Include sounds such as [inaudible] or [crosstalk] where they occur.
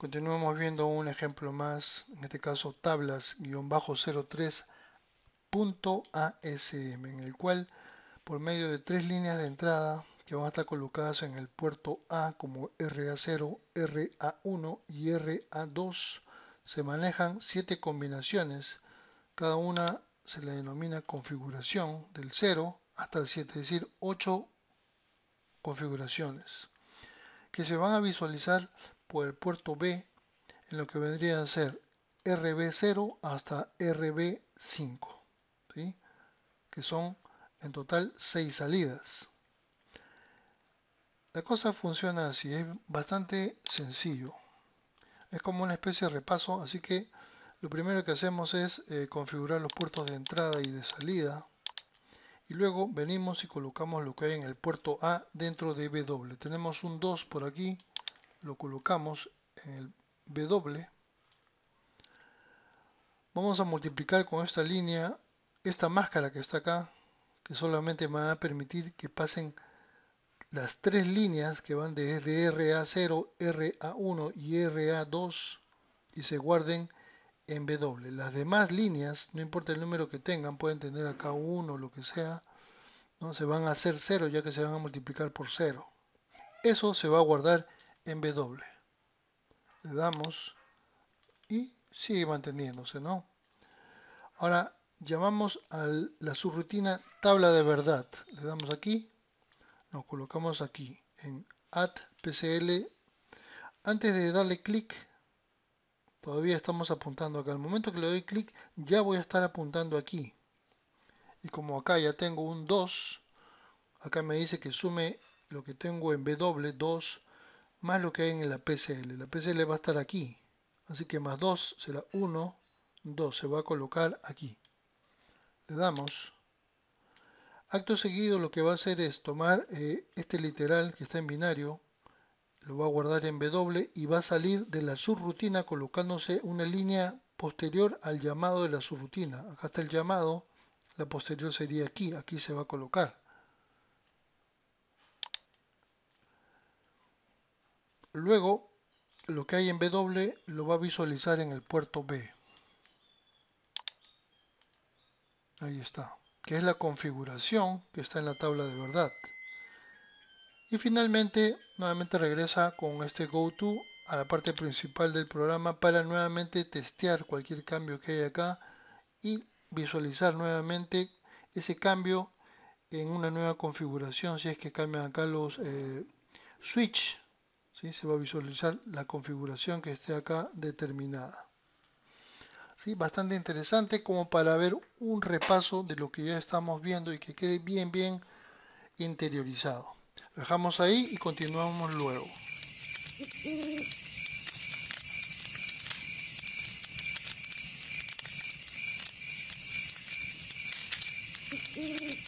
Continuamos viendo un ejemplo más, en este caso tablas-03.asm, en el cual por medio de tres líneas de entrada que van a estar colocadas en el puerto A como RA0, RA1 y RA2, se manejan siete combinaciones, cada una se le denomina configuración del 0 hasta el 7, es decir, ocho configuraciones que se van a visualizar por el puerto B en lo que vendría a ser RB0 hasta RB5, que son en total 6 salidas. La cosa funciona así, es bastante sencillo. Es como una especie de repaso, así que lo primero que hacemos es eh, configurar los puertos de entrada y de salida. Y luego venimos y colocamos lo que hay en el puerto A dentro de BW. Tenemos un 2 por aquí, lo colocamos en el W. Vamos a multiplicar con esta línea esta máscara que está acá, que solamente me va a permitir que pasen las tres líneas que van desde RA0, RA1 y RA2 y se guarden en W. Las demás líneas, no importa el número que tengan, pueden tener acá 1 o lo que sea, ¿no? se van a hacer 0 ya que se van a multiplicar por 0. Eso se va a guardar en W. Le damos y sigue manteniéndose, ¿no? Ahora llamamos a la subrutina tabla de verdad. Le damos aquí, nos colocamos aquí en at pcl. Antes de darle clic, todavía estamos apuntando acá. Al momento que le doy clic, ya voy a estar apuntando aquí. Y como acá ya tengo un 2, acá me dice que sume lo que tengo en W, 2, más lo que hay en la PCL. La PCL va a estar aquí. Así que más 2 será 1, 2. Se va a colocar aquí. Le damos. Acto seguido lo que va a hacer es tomar eh, este literal que está en binario. Lo va a guardar en W y va a salir de la subrutina colocándose una línea posterior al llamado de la subrutina. Acá está el llamado. La posterior sería aquí. Aquí se va a colocar. Luego, lo que hay en W lo va a visualizar en el puerto B. Ahí está, que es la configuración que está en la tabla de verdad. Y finalmente, nuevamente regresa con este go to a la parte principal del programa para nuevamente testear cualquier cambio que hay acá y visualizar nuevamente ese cambio en una nueva configuración si es que cambian acá los eh, switch se va a visualizar la configuración que esté acá determinada. ¿Sí? Bastante interesante como para ver un repaso de lo que ya estamos viendo y que quede bien, bien interiorizado. dejamos ahí y continuamos luego. [laughs]